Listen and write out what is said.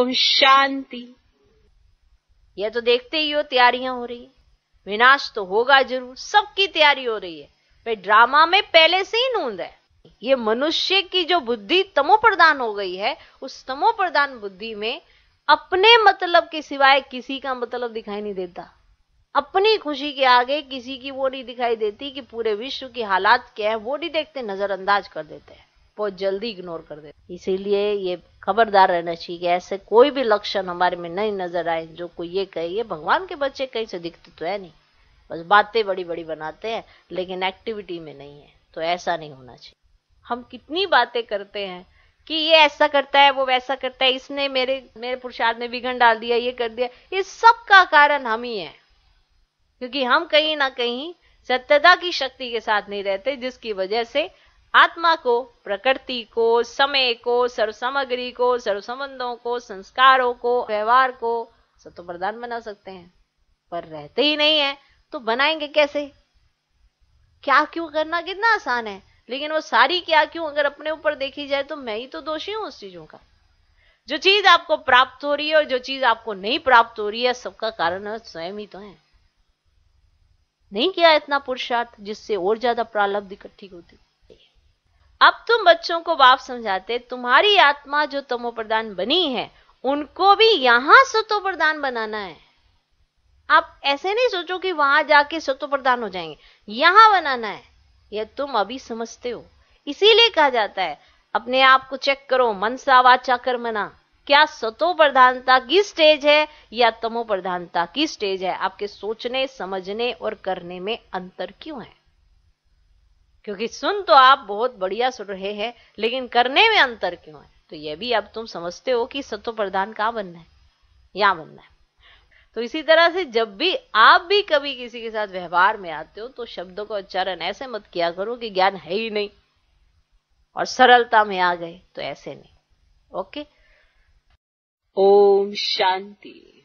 ओम शांति यह तो देखते ही हो तैयारियां हो रही है विनाश तो होगा जरूर सबकी तैयारी हो रही है भाई ड्रामा में पहले से ही नूंद है ये मनुष्य की जो बुद्धि तमो प्रदान हो गई है उस तमो प्रदान बुद्धि में अपने मतलब के सिवाय किसी का मतलब दिखाई नहीं देता अपनी खुशी के आगे किसी की वो नहीं दिखाई देती कि पूरे विश्व की हालात क्या है वो नहीं देखते नजरअंदाज कर देते हैं बहुत जल्दी इग्नोर कर देते इसीलिए ये खबरदार रहना चाहिए कि ऐसे कोई भी लक्षण हमारे में नहीं नजर आए जो कोई ये कहे ये भगवान के बच्चे कहीं से दिखते तो है नहीं बस बातें बड़ी बड़ी बनाते हैं लेकिन एक्टिविटी में नहीं है तो ऐसा नहीं होना चाहिए हम कितनी बातें करते हैं कि ये ऐसा करता है वो वैसा करता है इसने मेरे मेरे पुरुषार्थ में विघन डाल दिया ये कर दिया ये सब का कारण हम ही है क्योंकि हम कहीं ना कहीं सत्यता की शक्ति के साथ नहीं रहते जिसकी वजह से आत्मा को प्रकृति को समय को सर्व सामग्री को सर्व संबंधों को संस्कारों को व्यवहार को सब तो प्रधान बना सकते हैं पर रहते ही नहीं है तो बनाएंगे कैसे क्या क्यों करना कितना आसान है लेकिन वो सारी क्या क्यों अगर अपने ऊपर देखी जाए तो मैं ही तो दोषी हूं उस चीजों का जो चीज आपको प्राप्त हो रही है और जो चीज आपको नहीं प्राप्त हो रही है सबका कारण स्वयं ही तो है नहीं किया इतना पुरुषार्थ जिससे और ज्यादा प्रालब्ध इकट्ठी होती अब तुम बच्चों को बाप समझाते तुम्हारी आत्मा जो तमो प्रदान बनी है उनको भी यहां सतो प्रदान बनाना है आप ऐसे नहीं सोचो कि वहां जाके सतो प्रदान हो जाएंगे यहां बनाना है यह तुम अभी समझते हो इसीलिए कहा जाता है अपने आप को चेक करो मन सावाचा कर मना क्या सतो प्रधानता की स्टेज है या तमो प्रधानता की स्टेज है आपके सोचने समझने और करने में अंतर क्यों है क्योंकि सुन तो आप बहुत बढ़िया सुन रहे हैं लेकिन करने में अंतर क्यों है तो यह भी अब तुम समझते हो कि सत्व प्रधान कहां बनना है यहां बनना है तो इसी तरह से जब भी आप भी कभी किसी के साथ व्यवहार में आते हो तो शब्दों का उच्चारण ऐसे मत किया करो कि ज्ञान है ही नहीं और सरलता में आ गए तो ऐसे नहीं ओके ओम शांति